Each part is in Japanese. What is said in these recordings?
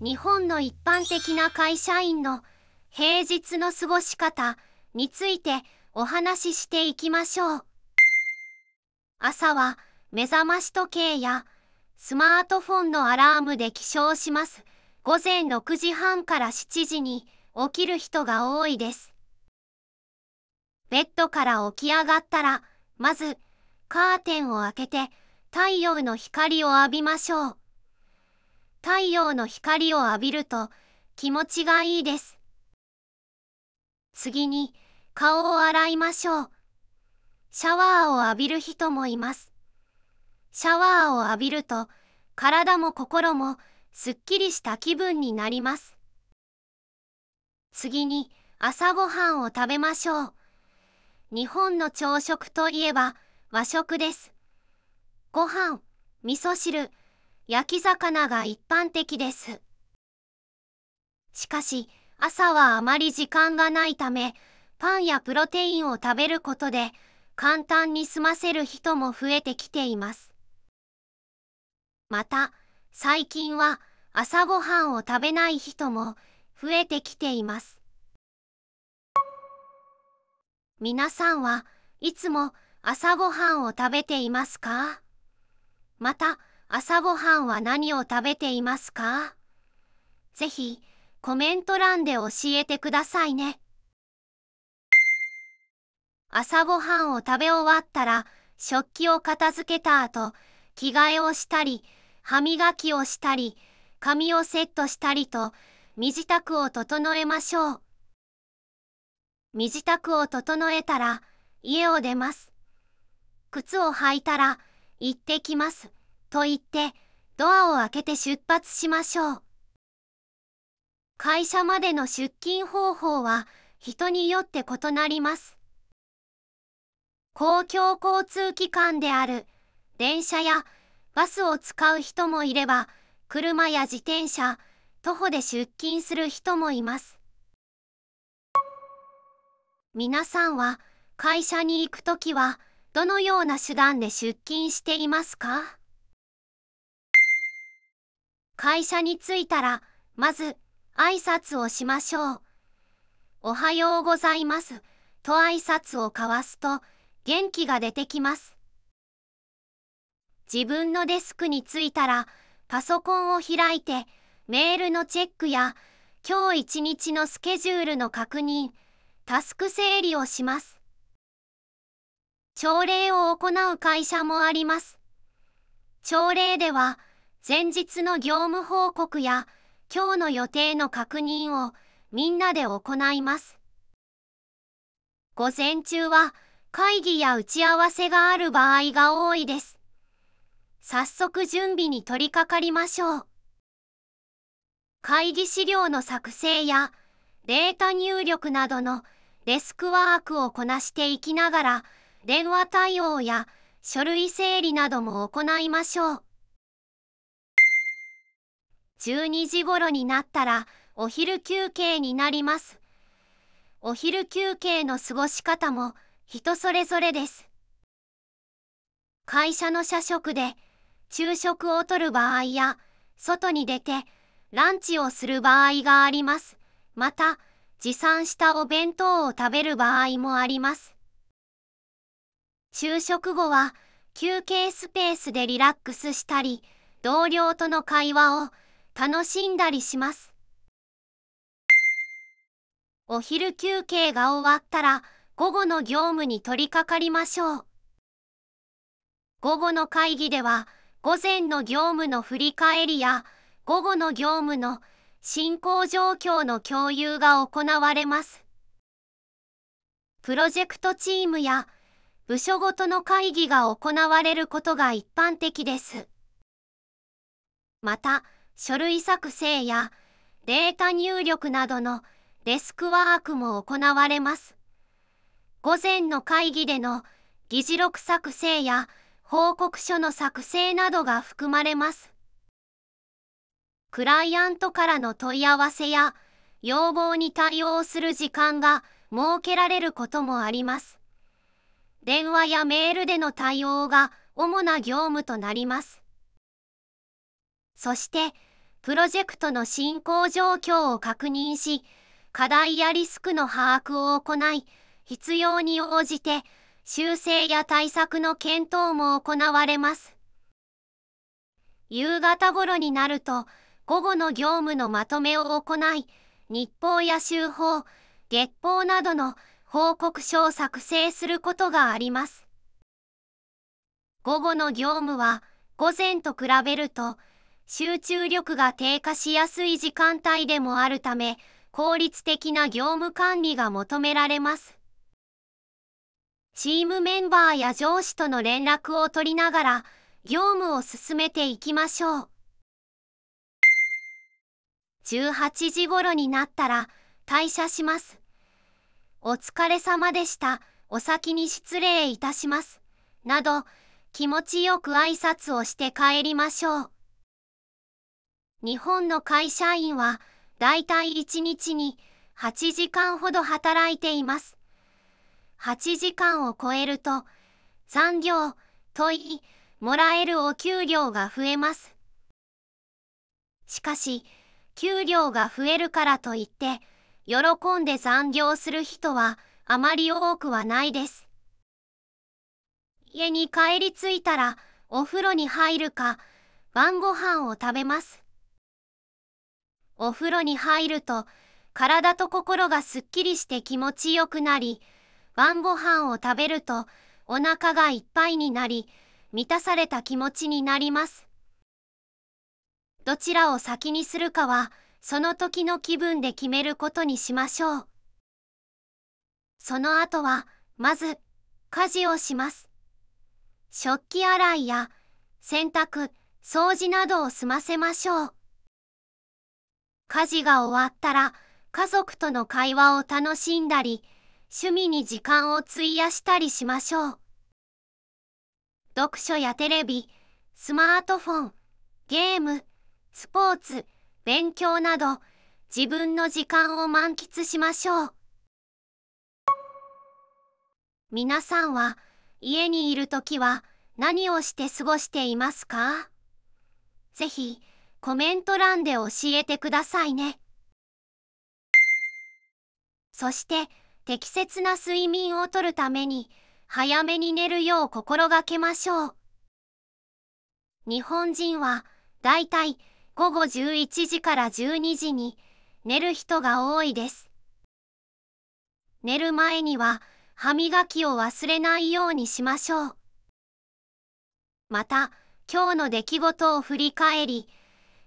日本の一般的な会社員の平日の過ごし方についてお話ししていきましょう。朝は目覚まし時計やスマートフォンのアラームで起床します。午前6時半から7時に起きる人が多いです。ベッドから起き上がったら、まずカーテンを開けて太陽の光を浴びましょう。太陽の光を浴びると気持ちがいいです。次に顔を洗いましょう。シャワーを浴びる人もいます。シャワーを浴びると体も心もすっきりした気分になります。次に朝ごはんを食べましょう。日本の朝食といえば和食です。ご飯、味噌汁、焼き魚が一般的です。しかし、朝はあまり時間がないため、パンやプロテインを食べることで、簡単に済ませる人も増えてきています。また、最近は朝ごはんを食べない人も増えてきています。皆さんはいつも朝ごはんを食べていますかまた、朝ごはんは何を食べていますかぜひコメント欄で教えてくださいね。朝ごはんを食べ終わったら食器を片付けた後、着替えをしたり、歯磨きをしたり、髪をセットしたりと、身支度を整えましょう。身支度を整えたら、家を出ます。靴を履いたら、行ってきます。と言ってドアを開けて出発しましょう。会社までの出勤方法は人によって異なります。公共交通機関である電車やバスを使う人もいれば、車や自転車、徒歩で出勤する人もいます。皆さんは会社に行くときはどのような手段で出勤していますか会社に着いたら、まず、挨拶をしましょう。おはようございます。と挨拶を交わすと、元気が出てきます。自分のデスクに着いたら、パソコンを開いて、メールのチェックや、今日一日のスケジュールの確認、タスク整理をします。朝礼を行う会社もあります。朝礼では、前日の業務報告や今日の予定の確認をみんなで行います。午前中は会議や打ち合わせがある場合が多いです。早速準備に取り掛かりましょう。会議資料の作成やデータ入力などのデスクワークをこなしていきながら電話対応や書類整理なども行いましょう。12時頃になったらお昼休憩になります。お昼休憩の過ごし方も人それぞれです。会社の社食で昼食をとる場合や外に出てランチをする場合があります。また持参したお弁当を食べる場合もあります。昼食後は休憩スペースでリラックスしたり同僚との会話を楽しんだりします。お昼休憩が終わったら午後の業務に取り掛かりましょう。午後の会議では午前の業務の振り返りや午後の業務の進行状況の共有が行われます。プロジェクトチームや部署ごとの会議が行われることが一般的です。また、書類作成やデータ入力などのデスクワークも行われます。午前の会議での議事録作成や報告書の作成などが含まれます。クライアントからの問い合わせや要望に対応する時間が設けられることもあります。電話やメールでの対応が主な業務となります。そして、プロジェクトの進行状況を確認し、課題やリスクの把握を行い、必要に応じて修正や対策の検討も行われます。夕方頃になると、午後の業務のまとめを行い、日報や週報、月報などの報告書を作成することがあります。午後の業務は午前と比べると集中力が低下しやすい時間帯でもあるため、効率的な業務管理が求められます。チームメンバーや上司との連絡を取りながら、業務を進めていきましょう。18時頃になったら退社します。お疲れ様でした。お先に失礼いたします。など、気持ちよく挨拶をして帰りましょう。日本の会社員はだいたい1日に8時間ほど働いています。8時間を超えると残業といもらえるお給料が増えます。しかし給料が増えるからといって喜んで残業する人はあまり多くはないです。家に帰り着いたらお風呂に入るか晩ご飯を食べます。お風呂に入ると体と心がすっきりして気持ちよくなり晩ご飯を食べるとお腹がいっぱいになり満たされた気持ちになりますどちらを先にするかはその時の気分で決めることにしましょうその後はまず家事をします食器洗いや洗濯掃除などを済ませましょう家事が終わったら家族との会話を楽しんだり、趣味に時間を費やしたりしましょう。読書やテレビ、スマートフォン、ゲーム、スポーツ、勉強など、自分の時間を満喫しましょう。皆さんは家にいるときは何をして過ごしていますかぜひコメント欄で教えてくださいね。そして適切な睡眠をとるために早めに寝るよう心がけましょう。日本人はだいたい午後11時から12時に寝る人が多いです。寝る前には歯磨きを忘れないようにしましょう。また今日の出来事を振り返り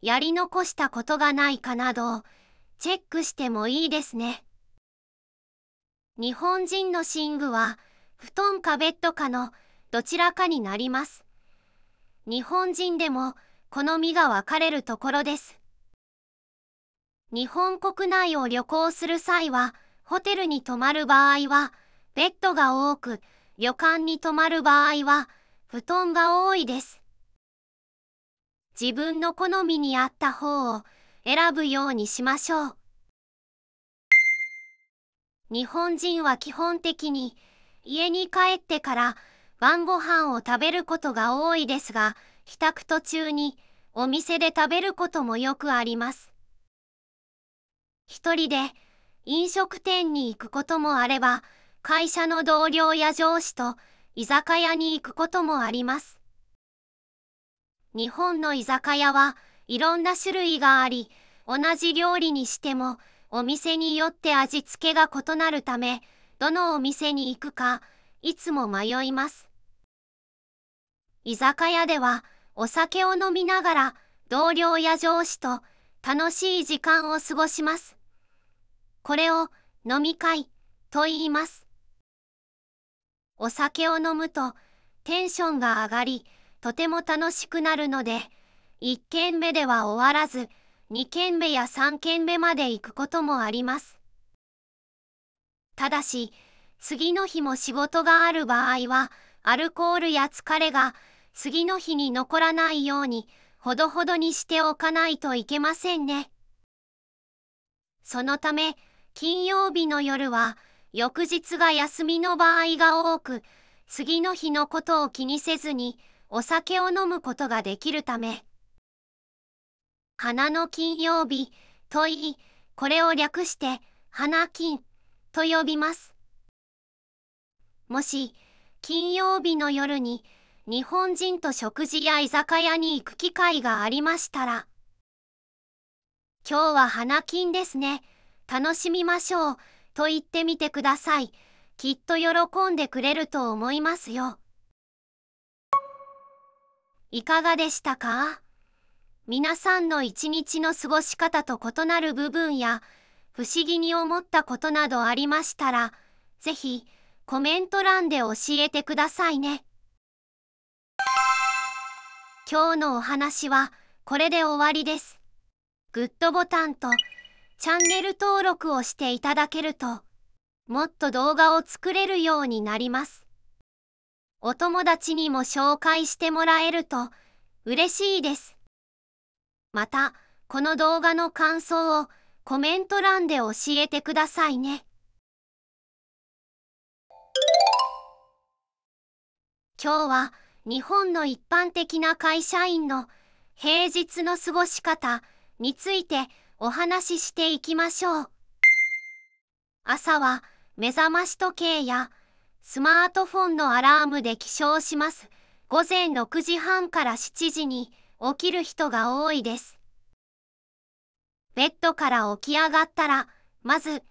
やり残したことがないかなどチェックしてもいいですね日本人の寝具は布団かベッドかのどちらかになります日本人でも好みが分かれるところです日本国内を旅行する際はホテルに泊まる場合はベッドが多く旅館に泊まる場合は布団が多いです自分の好みに合った方を選ぶようにしましょう。日本人は基本的に家に帰ってから晩ご飯を食べることが多いですが、帰宅途中にお店で食べることもよくあります。一人で飲食店に行くこともあれば、会社の同僚や上司と居酒屋に行くこともあります。日本の居酒屋はいろんな種類があり、同じ料理にしてもお店によって味付けが異なるため、どのお店に行くかいつも迷います。居酒屋ではお酒を飲みながら同僚や上司と楽しい時間を過ごします。これを飲み会と言います。お酒を飲むとテンションが上がり、とても楽しくなるので1軒目では終わらず2軒目や3軒目まで行くこともありますただし次の日も仕事がある場合はアルコールや疲れが次の日に残らないようにほどほどにしておかないといけませんねそのため金曜日の夜は翌日が休みの場合が多く次の日のことを気にせずにお酒を飲むことができるため花の金曜日といいこれを略して花金と呼びますもし金曜日の夜に日本人と食事や居酒屋に行く機会がありましたら今日は花金ですね楽しみましょうと言ってみてくださいきっと喜んでくれると思いますよ。いかがでしたか皆さんの一日の過ごし方と異なる部分や不思議に思ったことなどありましたら、ぜひコメント欄で教えてくださいね。今日のお話はこれで終わりです。グッドボタンとチャンネル登録をしていただけると、もっと動画を作れるようになります。お友達にも紹介してもらえると嬉しいです。また、この動画の感想をコメント欄で教えてくださいね。今日は日本の一般的な会社員の平日の過ごし方についてお話ししていきましょう。朝は目覚まし時計やスマートフォンのアラームで起床します。午前6時半から7時に起きる人が多いです。ベッドから起き上がったら、まず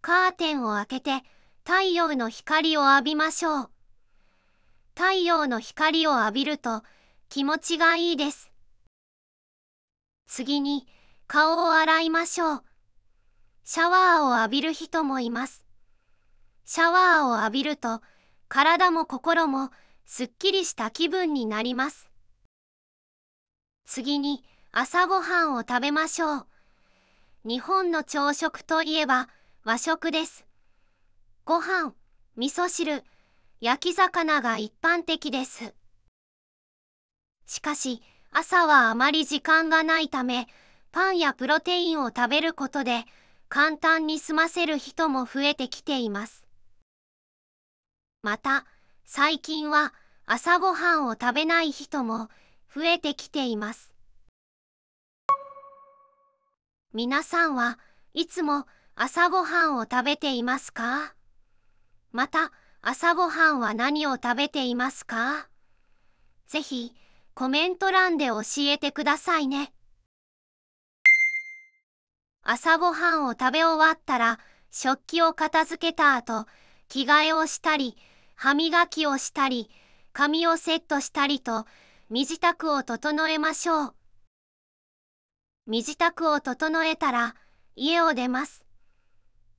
カーテンを開けて太陽の光を浴びましょう。太陽の光を浴びると気持ちがいいです。次に顔を洗いましょう。シャワーを浴びる人もいます。シャワーを浴びると体も心もすっきりした気分になります次に朝ごはんを食べましょう日本の朝食といえば和食ですご飯味噌汁焼き魚が一般的ですしかし朝はあまり時間がないためパンやプロテインを食べることで簡単に済ませる人も増えてきていますまた最近は朝ごはんを食べない人も増えてきています皆さんはいつも朝ごはんを食べていますかまた朝ごはんは何を食べていますかぜひコメント欄で教えてくださいね朝ごはんを食べ終わったら食器を片付けた後着替えをしたり歯磨きをしたり、髪をセットしたりと、身支度を整えましょう。身支度を整えたら、家を出ます。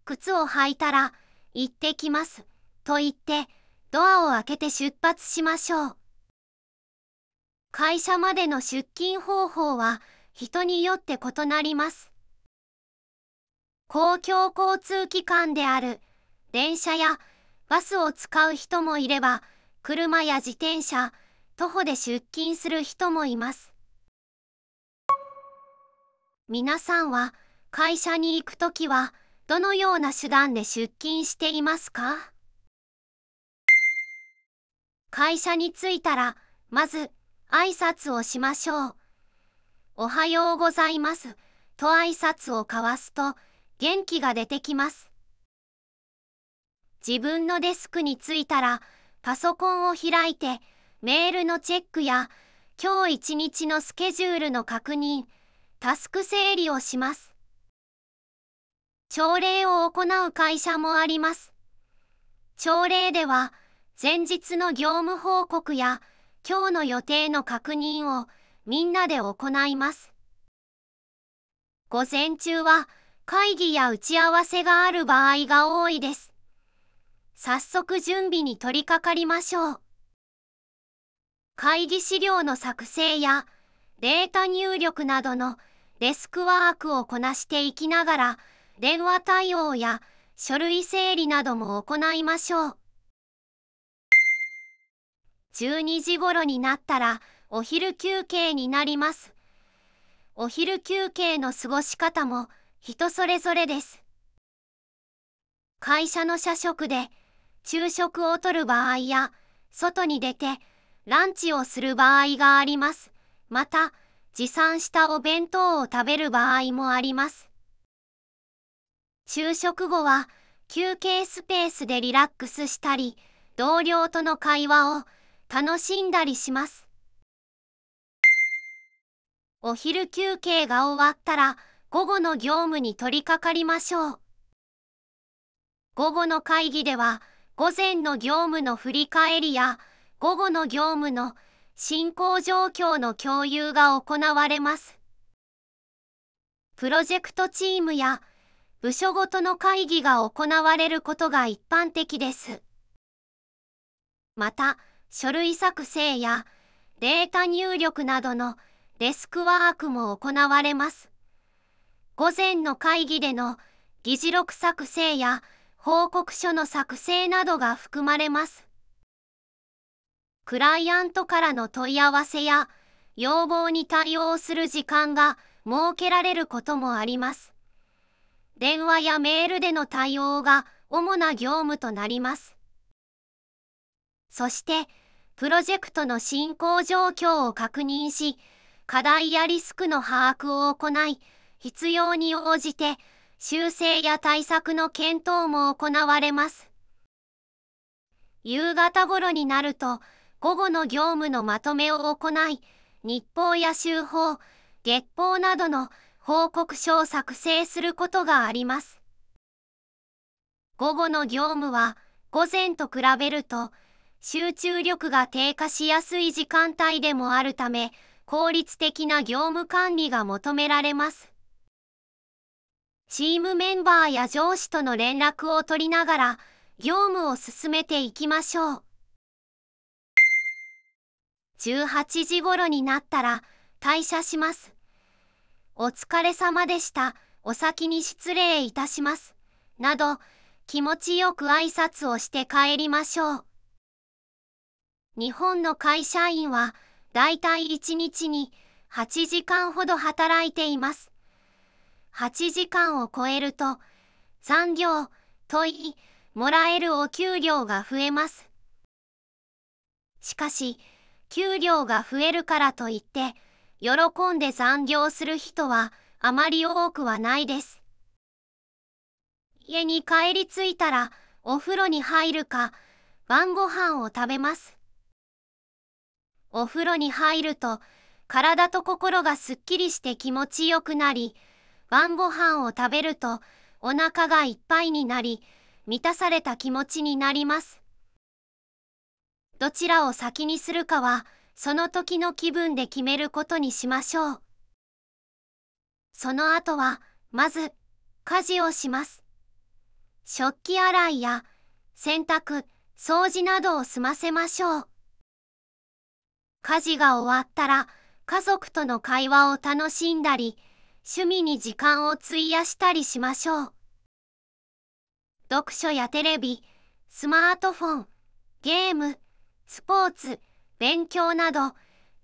靴を履いたら、行ってきます。と言って、ドアを開けて出発しましょう。会社までの出勤方法は、人によって異なります。公共交通機関である、電車や、バスを使う人もいれば、車や自転車、徒歩で出勤する人もいます。皆さんは会社に行くときは、どのような手段で出勤していますか会社に着いたら、まず挨拶をしましょう。おはようございます。と挨拶を交わすと元気が出てきます。自分のデスクに着いたらパソコンを開いてメールのチェックや今日一日のスケジュールの確認タスク整理をします朝礼を行う会社もあります朝礼では前日の業務報告や今日の予定の確認をみんなで行います午前中は会議や打ち合わせがある場合が多いです早速準備に取り掛かりましょう。会議資料の作成やデータ入力などのデスクワークをこなしていきながら、電話対応や書類整理なども行いましょう。12時頃になったらお昼休憩になります。お昼休憩の過ごし方も人それぞれです。会社の社食で昼食をとる場合や外に出てランチをする場合があります。また持参したお弁当を食べる場合もあります。昼食後は休憩スペースでリラックスしたり同僚との会話を楽しんだりします。お昼休憩が終わったら午後の業務に取り掛かりましょう。午後の会議では午前の業務の振り返りや午後の業務の進行状況の共有が行われます。プロジェクトチームや部署ごとの会議が行われることが一般的です。また、書類作成やデータ入力などのデスクワークも行われます。午前の会議での議事録作成や報告書の作成などが含まれます。クライアントからの問い合わせや要望に対応する時間が設けられることもあります。電話やメールでの対応が主な業務となります。そして、プロジェクトの進行状況を確認し、課題やリスクの把握を行い、必要に応じて修正や対策の検討も行われます。夕方頃になると、午後の業務のまとめを行い、日報や週報、月報などの報告書を作成することがあります。午後の業務は、午前と比べると、集中力が低下しやすい時間帯でもあるため、効率的な業務管理が求められます。チームメンバーや上司との連絡を取りながら業務を進めていきましょう18時頃になったら退社しますお疲れ様でしたお先に失礼いたしますなど気持ちよく挨拶をして帰りましょう日本の会社員はだいたい1日に8時間ほど働いています8時間を超えると、産業、問い、もらえるお給料が増えます。しかし、給料が増えるからといって、喜んで残業する人はあまり多くはないです。家に帰り着いたら、お風呂に入るか、晩ご飯を食べます。お風呂に入ると、体と心がすっきりして気持ちよくなり、晩ご飯を食べるとお腹がいっぱいになり満たされた気持ちになりますどちらを先にするかはその時の気分で決めることにしましょうその後はまず家事をします食器洗いや洗濯掃除などを済ませましょう家事が終わったら家族との会話を楽しんだり趣味に時間を費やしたりしましょう読書やテレビスマートフォンゲームスポーツ勉強など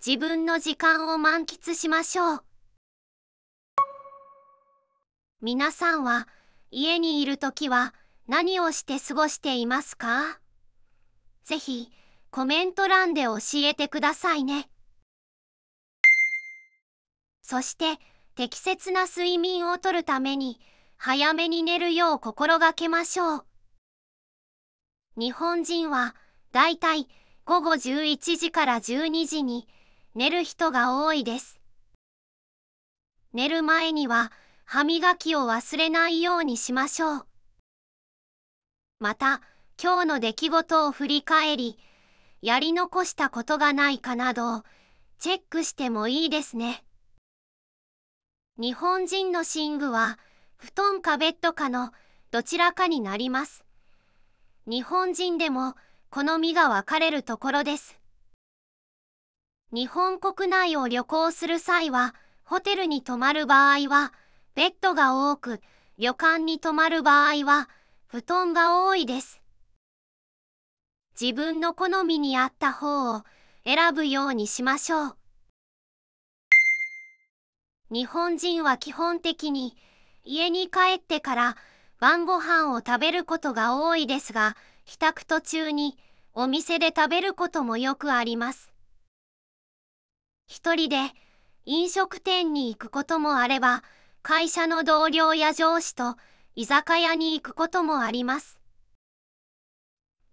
自分の時間を満喫しましょう皆さんは家にいる時は何をして過ごしていますかぜひコメント欄で教えてくださいね。そして適切な睡眠をとるために早めに寝るよう心がけましょう日本人はだいたい午後11時から12時に寝る人が多いです寝る前には歯磨きを忘れないようにしましょうまた今日の出来事を振り返りやり残したことがないかなどチェックしてもいいですね。日本人の寝具は布団かベッドかのどちらかになります日本人でも好みが分かれるところです日本国内を旅行する際はホテルに泊まる場合はベッドが多く旅館に泊まる場合は布団が多いです自分の好みに合った方を選ぶようにしましょう日本人は基本的に家に帰ってから晩ご飯を食べることが多いですが、帰宅途中にお店で食べることもよくあります。一人で飲食店に行くこともあれば、会社の同僚や上司と居酒屋に行くこともあります。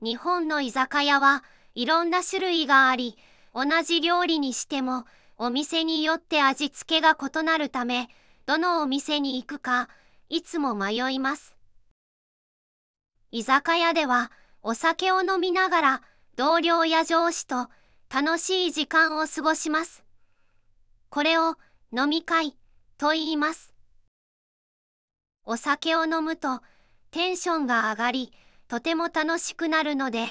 日本の居酒屋はいろんな種類があり、同じ料理にしても、お店によって味付けが異なるため、どのお店に行くか、いつも迷います。居酒屋では、お酒を飲みながら、同僚や上司と楽しい時間を過ごします。これを飲み会と言います。お酒を飲むとテンションが上がり、とても楽しくなるので、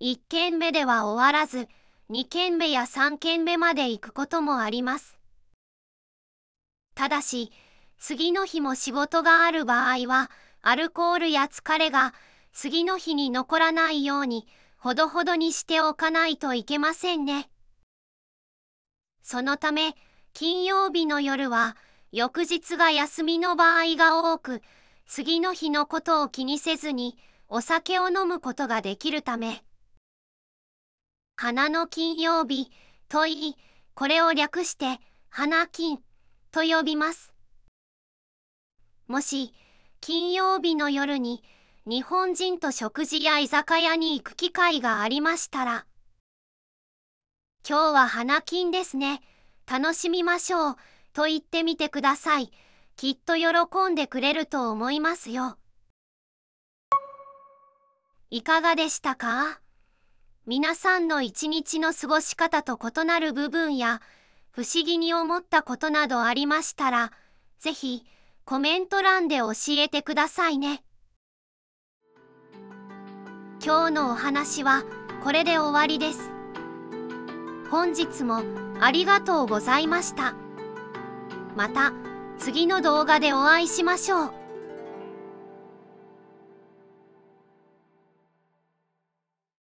1軒目では終わらず、2軒目や3軒目まで行くこともあります。ただし、次の日も仕事がある場合は、アルコールや疲れが次の日に残らないように、ほどほどにしておかないといけませんね。そのため、金曜日の夜は、翌日が休みの場合が多く、次の日のことを気にせずに、お酒を飲むことができるため。花の金曜日と言い、これを略して花金と呼びます。もし、金曜日の夜に日本人と食事や居酒屋に行く機会がありましたら、今日は花金ですね。楽しみましょう。と言ってみてください。きっと喜んでくれると思いますよ。いかがでしたか皆さんの一日の過ごし方と異なる部分や不思議に思ったことなどありましたら是非コメント欄で教えてくださいね今日のお話はこれで終わりです本日もありがとうございましたまた次の動画でお会いしましょう